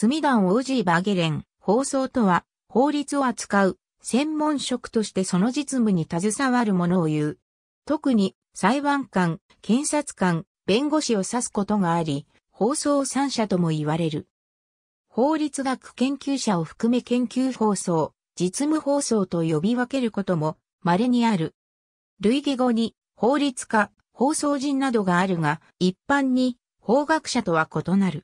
スミダン・オージー・バゲレン、放送とは、法律を扱う、専門職としてその実務に携わるものを言う。特に、裁判官、検察官、弁護士を指すことがあり、放送三者とも言われる。法律学研究者を含め研究放送、実務放送と呼び分けることも稀にある。類義語に法律家、放送人などがあるが、一般に法学者とは異なる。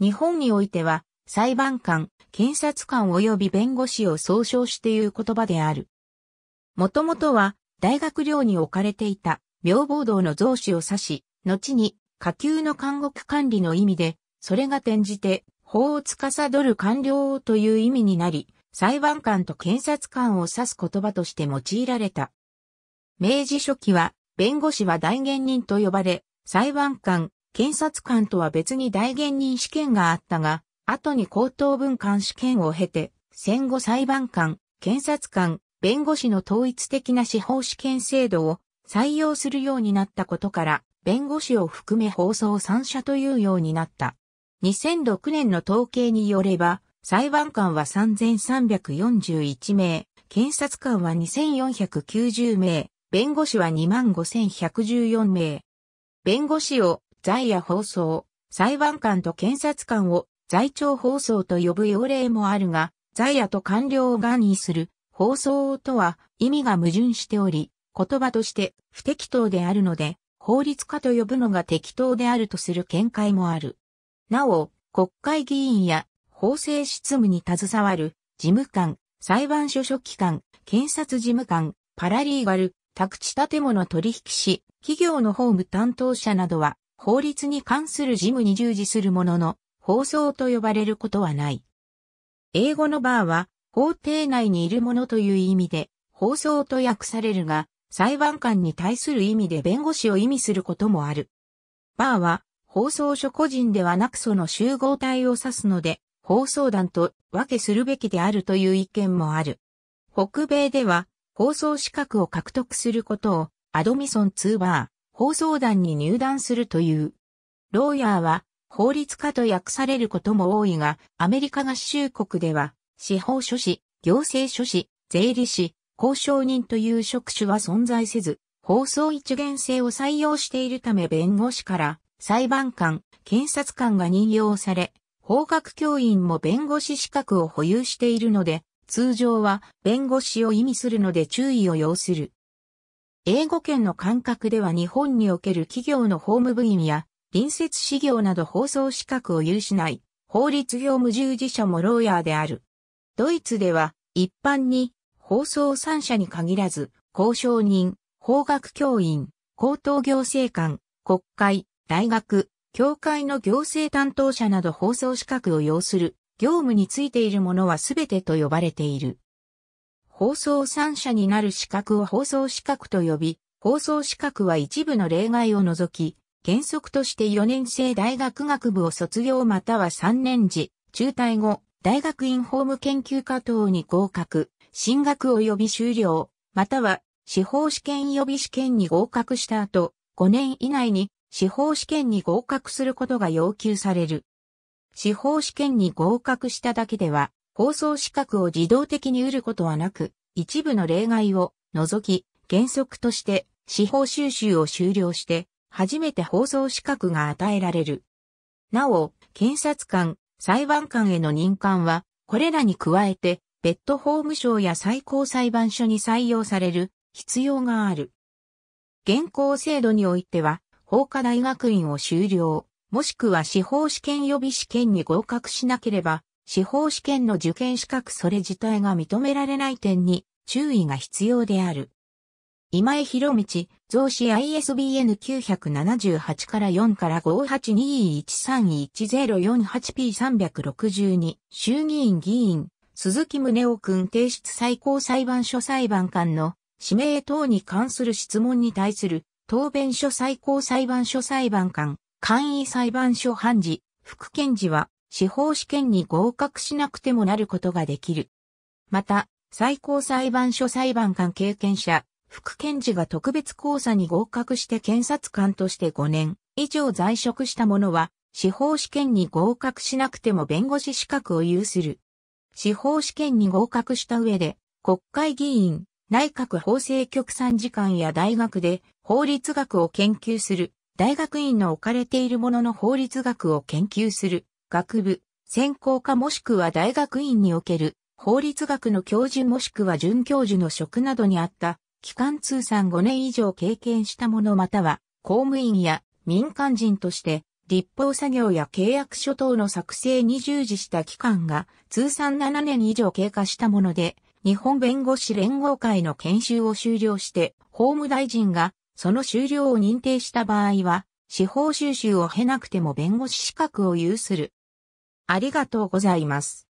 日本においては裁判官、検察官及び弁護士を総称して言う言葉である。もともとは、大学寮に置かれていた、妙暴動の増資を指し、後に、下級の監獄管理の意味で、それが転じて、法を司る官僚という意味になり、裁判官と検察官を指す言葉として用いられた。明治初期は、弁護士は代言人と呼ばれ、裁判官、検察官とは別に代言人試験があったが、後に高等文官試験を経て、戦後裁判官、検察官、弁護士の統一的な司法試験制度を採用するようになったことから、弁護士を含め放送3社というようになった。2006年の統計によれば、裁判官は3341名、検察官は2490名、弁護士は25114名。弁護士を、在や放送、裁判官と検察官を在庁放送と呼ぶ用例もあるが、在野と官僚を含意する放送とは意味が矛盾しており、言葉として不適当であるので、法律家と呼ぶのが適当であるとする見解もある。なお、国会議員や法制執務に携わる事務官、裁判所書記官、検察事務官、パラリーガル、宅地建物取引士、企業の法務担当者などは、法律に関する事務に従事するものの、放送と呼ばれることはない。英語のバーは、法廷内にいるものという意味で、放送と訳されるが、裁判官に対する意味で弁護士を意味することもある。バーは、放送所個人ではなくその集合体を指すので、放送団と分けするべきであるという意見もある。北米では、放送資格を獲得することを、アドミソン2バー、放送団に入団するという。ローヤーは、法律家と訳されることも多いが、アメリカ合衆国では、司法書士、行政書士、税理士、交渉人という職種は存在せず、放送一元性を採用しているため弁護士から裁判官、検察官が任用され、法学教員も弁護士資格を保有しているので、通常は弁護士を意味するので注意を要する。英語圏の感覚では日本における企業の法務部員や隣接事業など放送資格を有しない、法律業務従事者もローヤーである。ドイツでは、一般に、放送3社に限らず、交渉人、法学教員、高等行政官、国会、大学、教会の行政担当者など放送資格を要する業務についているものはすべてと呼ばれている。放送3社になる資格を放送資格と呼び、放送資格は一部の例外を除き、原則として4年生大学学部を卒業または3年時、中退後、大学院法務研究科等に合格、進学及び修了、または司法試験予備試験に合格した後、5年以内に司法試験に合格することが要求される。司法試験に合格しただけでは、放送資格を自動的に得ることはなく、一部の例外を除き、原則として司法修習を修了して、初めて放送資格が与えられる。なお、検察官、裁判官への任官は、これらに加えて、別途法務省や最高裁判所に採用される必要がある。現行制度においては、法科大学院を修了、もしくは司法試験予備試験に合格しなければ、司法試験の受験資格それ自体が認められない点に注意が必要である。今江博道、増資 ISBN 978から4から5 8 2 1 3 1 0 4 8 p 3 6 2衆議院議員、鈴木宗男君提出最高裁判所裁判官の指名等に関する質問に対する答弁書最高裁判所裁判官、簡易裁判所判事、副検事は司法試験に合格しなくてもなることができる。また、最高裁判所裁判官経験者、副検事が特別講座に合格して検察官として5年以上在職した者は、司法試験に合格しなくても弁護士資格を有する。司法試験に合格した上で、国会議員、内閣法制局参事官や大学で法律学を研究する、大学院の置かれているものの法律学を研究する、学部、専攻科もしくは大学院における法律学の教授もしくは准教授の職などにあった期間通算5年以上経験した者または、公務員や民間人として、立法作業や契約書等の作成に従事した期間が通算7年以上経過したもので、日本弁護士連合会の研修を終了して、法務大臣がその終了を認定した場合は、司法修習を経なくても弁護士資格を有する。ありがとうございます。